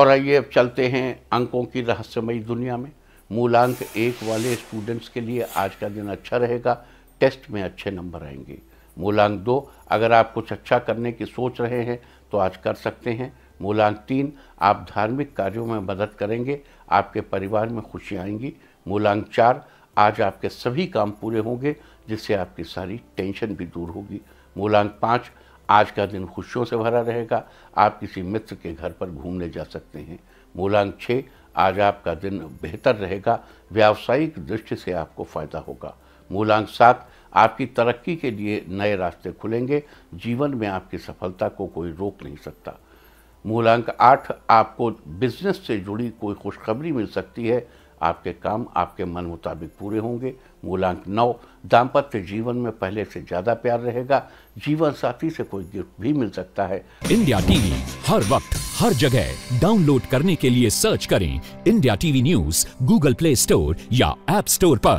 और आइए अब चलते हैं अंकों की रहस्यमयी दुनिया में मूलांक एक वाले स्टूडेंट्स के लिए आज का दिन अच्छा रहेगा टेस्ट में अच्छे नंबर आएंगे मूलांक दो अगर आप कुछ अच्छा करने की सोच रहे हैं तो आज कर सकते हैं मूलांक तीन आप धार्मिक कार्यों में मदद करेंगे आपके परिवार में खुशी आएंगी मूलांक चार आज आपके सभी काम पूरे होंगे जिससे आपकी सारी टेंशन भी दूर होगी मूलांक पाँच आज का दिन खुशियों से भरा रहेगा आप किसी मित्र के घर पर घूमने जा सकते हैं मूलांक छः आज आपका दिन बेहतर रहेगा व्यावसायिक दृष्टि से आपको फायदा होगा मूलांक सात आपकी तरक्की के लिए नए रास्ते खुलेंगे जीवन में आपकी सफलता को कोई रोक नहीं सकता मूलांक आठ आपको बिजनेस से जुड़ी कोई खुशखबरी मिल सकती है आपके काम आपके मन मुताबिक पूरे होंगे मूलांक नौ दाम्पत्य जीवन में पहले से ज्यादा प्यार रहेगा जीवन साथी से कोई गिफ्ट भी मिल सकता है इंडिया टीवी हर वक्त हर जगह डाउनलोड करने के लिए सर्च करें India TV news Google play store या एप स्टोर पर